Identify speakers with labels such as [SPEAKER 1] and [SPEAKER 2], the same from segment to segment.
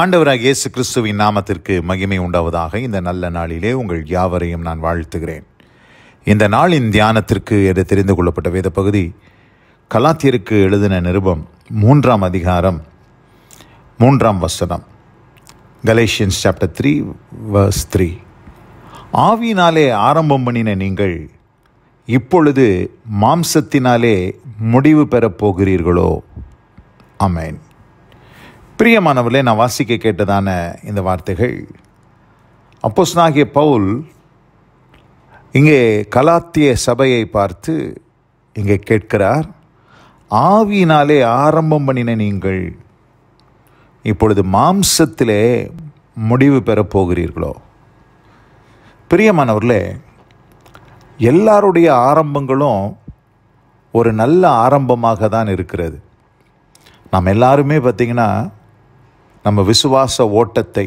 [SPEAKER 1] ஆண்டவராக இயேசு கிறிஸ்துவின் நாமத்திற்கு மகிமை உண்டாவதாக இந்த நல்ல நாளிலே உங்கள் யாவரையும் நான் வாழ்த்துகிறேன் இந்த நாளின் தியானத்திற்கு என்று தெரிந்து கொள்ளப்பட்ட வேத பகுதி கலாத்தியருக்கு எழுதின நிருபம் மூன்றாம் அதிகாரம் மூன்றாம் வசனம் Galatians chapter three verse three ஆவியினாலே ஆரம்பம் பண்ணின நீங்கள் இப்பொழுது மாம்சத்தினாலே முடிவு பெறப் போகிறீர்களோ அமேன் பிரியமானவர்களே நான் வாசிக்க கேட்டதான இந்த வார்த்தைகள் அப்போஸ்னாகிய பவுல் இங்கே கலாத்திய சபையை பார்த்து இங்கே கேட்கிறார் ஆவியினாலே ஆரம்பம் பண்ணின நீங்கள் இப்பொழுது மாம்சத்திலே முடிவு பெறப் போகிறீர்களோ பிரியமானவர்களே எல்லாருடைய ஆரம்பங்களும் ஒரு நல்ல ஆரம்பமாக தான் இருக்கிறது நாம் எல்லாருமே பார்த்திங்கன்னா நம்ம விசுவாச ஓட்டத்தை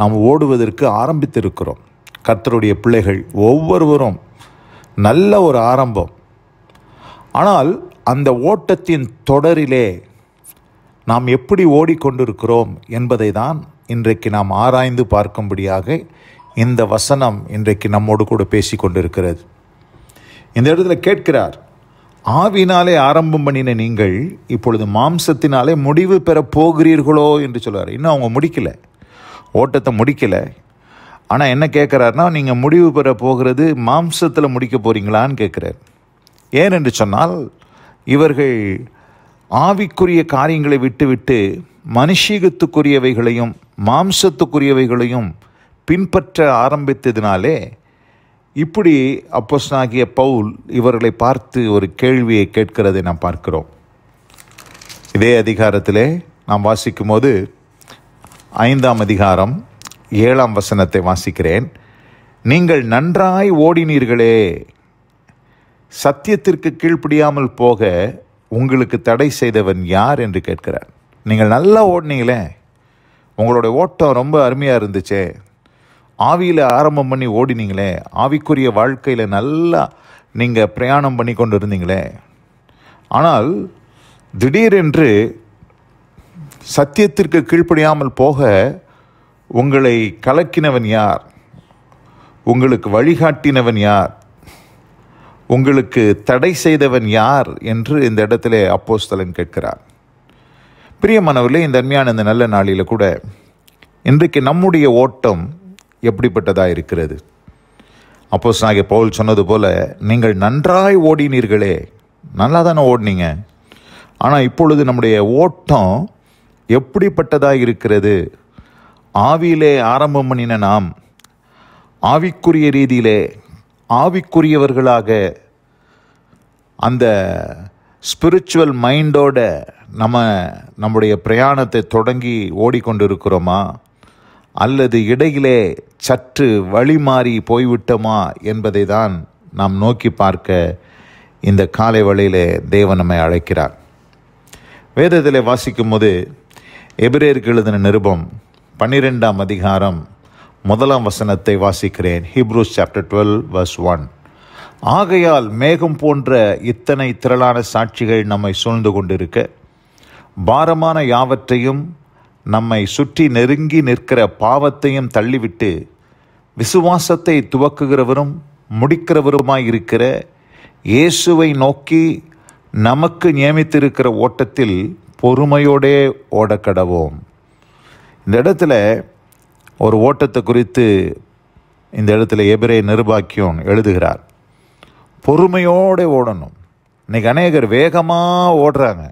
[SPEAKER 1] நாம் ஓடுவதற்கு ஆரம்பித்திருக்கிறோம் கர்த்தருடைய பிள்ளைகள் ஒவ்வொருவரும் நல்ல ஒரு ஆரம்பம் ஆனால் அந்த ஓட்டத்தின் தொடரிலே நாம் எப்படி ஓடிக்கொண்டிருக்கிறோம் என்பதை தான் இன்றைக்கு நாம் ஆராய்ந்து பார்க்கும்படியாக இந்த வசனம் இன்றைக்கு நம்மோடு கூட பேசி கொண்டிருக்கிறது இந்த இடத்துல கேட்கிறார் ஆவினாலே ஆரம்பம் பண்ணின நீங்கள் இப்பொழுது மாம்சத்தினாலே முடிவு பெற போகிறீர்களோ என்று சொல்கிறார் இன்னும் அவங்க முடிக்கலை ஓட்டத்தை முடிக்கலை ஆனால் என்ன கேட்குறாருனா நீங்கள் முடிவு பெற போகிறது மாம்சத்தில் முடிக்க போகிறீங்களான்னு கேட்குறார் ஏன் என்று சொன்னால் இவர்கள் ஆவிக்குரிய காரியங்களை விட்டுவிட்டு மனுஷீகத்துக்குரியவைகளையும் மாம்சத்துக்குரியவைகளையும் பின்பற்ற ஆரம்பித்ததினாலே இப்படி அப்போஸ்னாகிய பவுல் இவர்களை பார்த்து ஒரு கேள்வியை கேட்கிறதை நாம் பார்க்கிறோம் இதே அதிகாரத்திலே நாம் வாசிக்கும் போது ஐந்தாம் அதிகாரம் ஏழாம் வசனத்தை வாசிக்கிறேன் நீங்கள் நன்றாய் ஓடினீர்களே சத்தியத்திற்கு கீழ்ப்படியாமல் போக உங்களுக்கு தடை செய்தவன் யார் என்று கேட்கிறார் நீங்கள் நல்லா ஓடினீங்களே உங்களுடைய ஓட்டம் ரொம்ப அருமையாக இருந்துச்சே ஆவியில் ஆரம்பம் பண்ணி ஓடினீங்களே ஆவிக்குரிய வாழ்க்கையில் நல்லா நீங்கள் பிரயாணம் பண்ணி கொண்டு இருந்தீங்களே ஆனால் திடீரென்று சத்தியத்திற்கு கீழ்ப்படியாமல் போக உங்களை கலக்கினவன் யார் உங்களுக்கு வழிகாட்டினவன் யார் உங்களுக்கு தடை செய்தவன் யார் என்று இந்த இடத்துல அப்போஸ்தலன் கேட்கிறார் பிரியமானவர்களே இந்த அருமையான இந்த நல்ல நாளில் கூட இன்றைக்கு நம்முடைய ஓட்டம் எப்படிப்பட்டதாக இருக்கிறது அப்போ சாகி பவுல் சொன்னது போல் நீங்கள் நன்றாய் ஓடினீர்களே நல்லா தானே ஓடினீங்க ஆனால் இப்பொழுது நம்முடைய ஓட்டம் எப்படிப்பட்டதாக இருக்கிறது ஆவியிலே ஆரம்பம் பண்ணின நாம் ஆவிக்குரிய ரீதியிலே ஆவிக்குரியவர்களாக அந்த ஸ்பிரிச்சுவல் மைண்டோட நம்ம நம்முடைய பிரயாணத்தை தொடங்கி ஓடிக்கொண்டு இருக்கிறோமா அல்லது இடையிலே சற்று வழிமாறி போய்விட்டோமா என்பதை தான் நாம் நோக்கி பார்க்க இந்த காலை வழியிலே தேவன் நம்மை அழைக்கிறார் வேதத்தில் வாசிக்கும் போது எபிரேருக்கு எழுதின நிருபம் பன்னிரெண்டாம் அதிகாரம் முதலாம் வசனத்தை வாசிக்கிறேன் Hebrews chapter twelve verse one ஆகையால் மேகம் போன்ற இத்தனை திரளான சாட்சிகள் நம்மை சூழ்ந்து கொண்டிருக்க பாரமான யாவற்றையும் நம்மை சுற்றி நெருங்கி நிற்கிற பாவத்தையும் தள்ளிவிட்டு விசுவாசத்தை துவக்குகிறவரும் முடிக்கிறவருமாயிருக்கிற இயேசுவை நோக்கி நமக்கு நியமித்திருக்கிற ஓட்டத்தில் பொறுமையோடே ஓடக்கடவோம் இந்த இடத்துல ஒரு ஓட்டத்தை குறித்து இந்த இடத்துல எபிரே நிர்பாக்கியம் எழுதுகிறார் பொறுமையோடு ஓடணும் இன்றைக்கி அநேகர் வேகமாக ஓடுறாங்க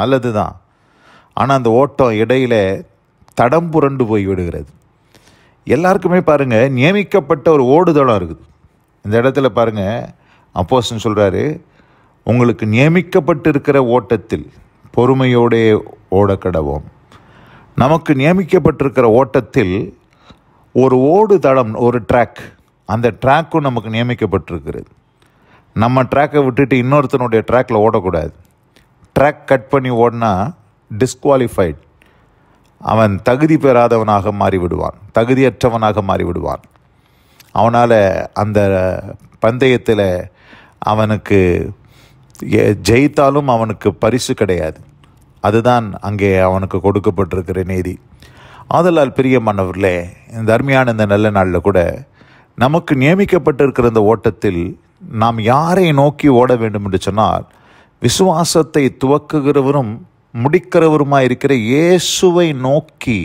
[SPEAKER 1] நல்லது தான் ஆனால் அந்த ஓட்டம் இடையில தடம் புரண்டு போய் விடுகிறது எல்லாருக்குமே பாருங்கள் நியமிக்கப்பட்ட ஒரு ஓடுதளம் இருக்குது இந்த இடத்துல பாருங்கள் அப்போசன் சொல்கிறாரு உங்களுக்கு நியமிக்கப்பட்டிருக்கிற ஓட்டத்தில் பொறுமையோடே ஓடக்கடவோம் நமக்கு நியமிக்கப்பட்டிருக்கிற ஓட்டத்தில் ஒரு ஓடு தளம் ஒரு ட்ராக் அந்த ட்ராக்கும் நமக்கு நியமிக்கப்பட்டிருக்கிறது நம்ம ட்ராக்கை விட்டுட்டு இன்னொருத்தனுடைய ட்ராக்கில் ஓடக்கூடாது ட்ராக் கட் பண்ணி ஓடினா டிஸ்குவாலிஃபைட் அவன் தகுதி பெறாதவனாக மாறிவிடுவான் தகுதியற்றவனாக மாறிவிடுவான் அவனால் அந்த பந்தயத்தில் அவனுக்கு ஜெயித்தாலும் அவனுக்கு பரிசு கிடையாது அதுதான் அங்கே அவனுக்கு கொடுக்கப்பட்டிருக்கிற நீதி ஆதலால் பிரியமானவர்களே இந்த அருமையான இந்த நல்ல நாளில் கூட நமக்கு நியமிக்கப்பட்டிருக்கிற இந்த ஓட்டத்தில் நாம் யாரை நோக்கி ஓட வேண்டும் என்று சொன்னால் விசுவாசத்தை துவக்குகிறவரும் முடிக்கிறவருமாய் இருக்கிற இயேசுவை நோக்கி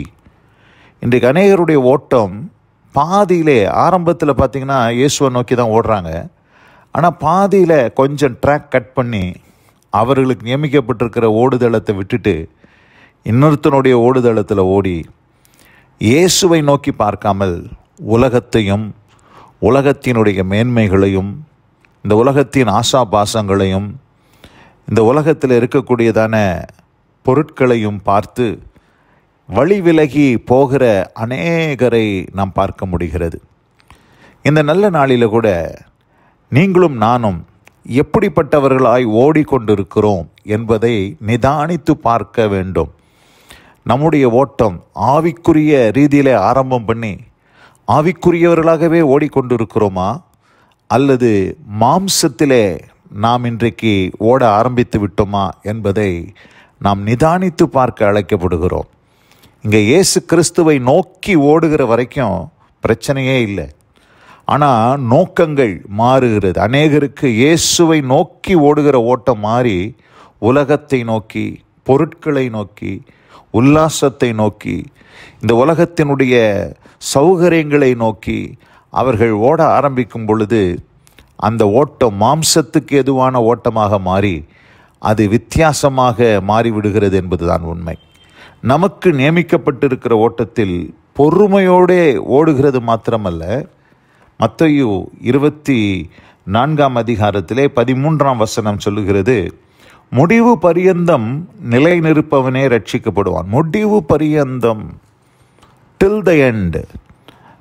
[SPEAKER 1] இன்றைக்கு அநேகருடைய ஓட்டம் பாதியிலே ஆரம்பத்தில் பார்த்திங்கன்னா இயேசுவை நோக்கி தான் ஓடுறாங்க ஆனால் பாதியில் கொஞ்சம் ட்ராக் கட் பண்ணி அவர்களுக்கு நியமிக்கப்பட்டிருக்கிற ஓடுதளத்தை விட்டுட்டு இன்னொருத்தனுடைய ஓடுதளத்தில் ஓடி இயேசுவை நோக்கி பார்க்காமல் உலகத்தையும் உலகத்தினுடைய மேன்மைகளையும் இந்த உலகத்தின் ஆசாபாசங்களையும் இந்த உலகத்தில் இருக்கக்கூடியதான பொருட்களையும் பார்த்து வழி விலகி போகிற அநேகரை நாம் பார்க்க முடிகிறது இந்த நல்ல நாளில் கூட நீங்களும் நானும் எப்படிப்பட்டவர்களாய் ஓடிக்கொண்டிருக்கிறோம் என்பதை நிதானித்து பார்க்க வேண்டும் நம்முடைய ஓட்டம் ஆவிக்குரிய ரீதியில் ஆரம்பம் பண்ணி ஆவிக்குரியவர்களாகவே ஓடிக்கொண்டிருக்கிறோமா அல்லது மாம்சத்திலே நாம் இன்றைக்கு ஓட ஆரம்பித்து விட்டோமா என்பதை நாம் நிதானித்து பார்க்க அழைக்கப்படுகிறோம் இங்கே இயேசு கிறிஸ்துவை நோக்கி ஓடுகிற வரைக்கும் பிரச்சனையே இல்லை ஆனால் நோக்கங்கள் மாறுகிறது அநேகருக்கு இயேசுவை நோக்கி ஓடுகிற ஓட்டம் மாறி உலகத்தை நோக்கி பொருட்களை நோக்கி உல்லாசத்தை நோக்கி இந்த உலகத்தினுடைய சௌகரியங்களை நோக்கி அவர்கள் ஓட ஆரம்பிக்கும் பொழுது அந்த ஓட்டம் மாம்சத்துக்கு எதுவான ஓட்டமாக மாறி அது வித்தியாசமாக மாறிவிடுகிறது என்பதுதான் உண்மை நமக்கு நியமிக்கப்பட்டிருக்கிற ஓட்டத்தில் பொறுமையோடே ஓடுகிறது மாத்திரமல்ல மத்தையு இருபத்தி நான்காம் அதிகாரத்திலே பதிமூன்றாம் வசனம் சொல்லுகிறது முடிவு பரியந்தம் நிலை நிற்பவனே ரட்சிக்கப்படுவான் முடிவு பரியந்தம் டில் த எண்டு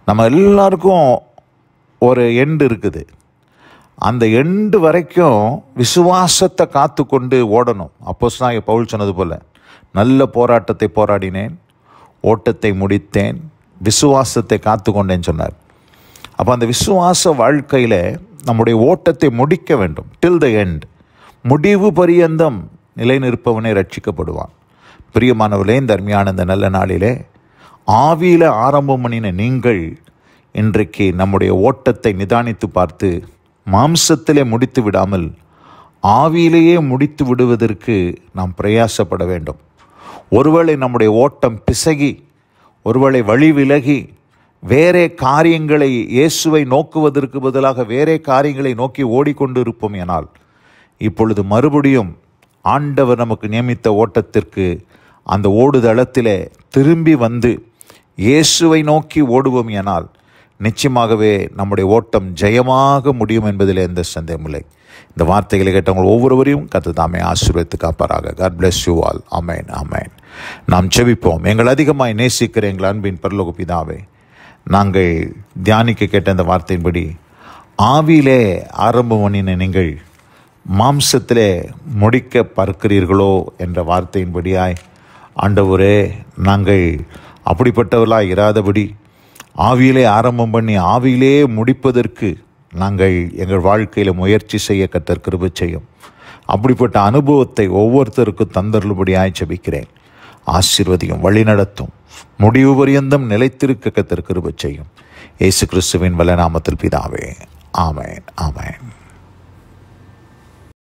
[SPEAKER 1] நம்ம எல்லாருக்கும் ஒரு எண்டு இருக்குது அந்த எண்டு வரைக்கும் விசுவாசத்தை காத்து கொண்டு ஓடணும் அப்போ நான் பவுல் சொன்னது போல் நல்ல போராட்டத்தை போராடினேன் ஓட்டத்தை முடித்தேன் விசுவாசத்தை காத்து கொண்டேன்னு சொன்னார் அப்போ அந்த விசுவாச வாழ்க்கையில் நம்முடைய ஓட்டத்தை முடிக்க வேண்டும் டில் த எண்ட் முடிவு பரியந்தம் நிலை நிற்பவனே ரட்சிக்கப்படுவான் பிரியமானவர்களே இந்த அருமையான இந்த நல்ல நாளிலே ஆவியில் ஆரம்பம் பண்ணின நீங்கள் இன்றைக்கு நம்முடைய ஓட்டத்தை நிதானித்து பார்த்து மாம்சத்திலே முடித்து விடாமல் ஆவியிலேயே முடித்து விடுவதற்கு நாம் பிரயாசப்பட வேண்டும் ஒருவேளை நம்முடைய ஓட்டம் பிசகி ஒருவேளை வழி விலகி வேறே காரியங்களை இயேசுவை நோக்குவதற்கு பதிலாக வேறே காரியங்களை நோக்கி ஓடிக்கொண்டு இருப்போம் எனால் இப்பொழுது மறுபடியும் ஆண்டவர் நமக்கு நியமித்த ஓட்டத்திற்கு அந்த ஓடுதளத்திலே திரும்பி வந்து இயேசுவை நோக்கி ஓடுவோம் எனால் நிச்சயமாகவே நம்முடைய ஓட்டம் ஜெயமாக முடியும் என்பதில் எந்த சந்தேகமில்லை இந்த வார்த்தைகளை கேட்டவங்க ஒவ்வொருவரையும் கத்து தாமே ஆசீர்வத்து காப்பாராக God bless you all amen amen நாம் செவிப்போம் எங்கள் அதிகமாய் நேசிக்கிற எங்கள் அன்பின் பரலோக பிதாவே நாங்கள் தியானிக்க கேட்ட இந்த வார்த்தையின்படி ஆவியிலே ஆரம்பம் பண்ணின நீங்கள் மாம்சத்திலே முடிக்க பார்க்கிறீர்களோ என்ற வார்த்தையின்படியாய் ஆண்டவரே நாங்கள் அப்படிப்பட்டவர்களாக இராதபடி ஆவியிலே ஆரம்பம் பண்ணி ஆவியிலே முடிப்பதற்கு நாங்கள் எங்கள் வாழ்க்கையில் முயற்சி செய்ய கத்தர் கிருப செய்யும் அப்படிப்பட்ட அனுபவத்தை ஒவ்வொருத்தருக்கும் தந்தருளுபடியாய் ஜபிக்கிறேன் ஆசீர்வதியும் வழிநடத்தும் முடிவு பரியந்தம் நிலைத்திருக்க கத்தர் கிருப செய்யும் ஏசு கிறிஸ்துவின் வலநாமத்தில் பிதாவே ஆமேன் ஆமேன்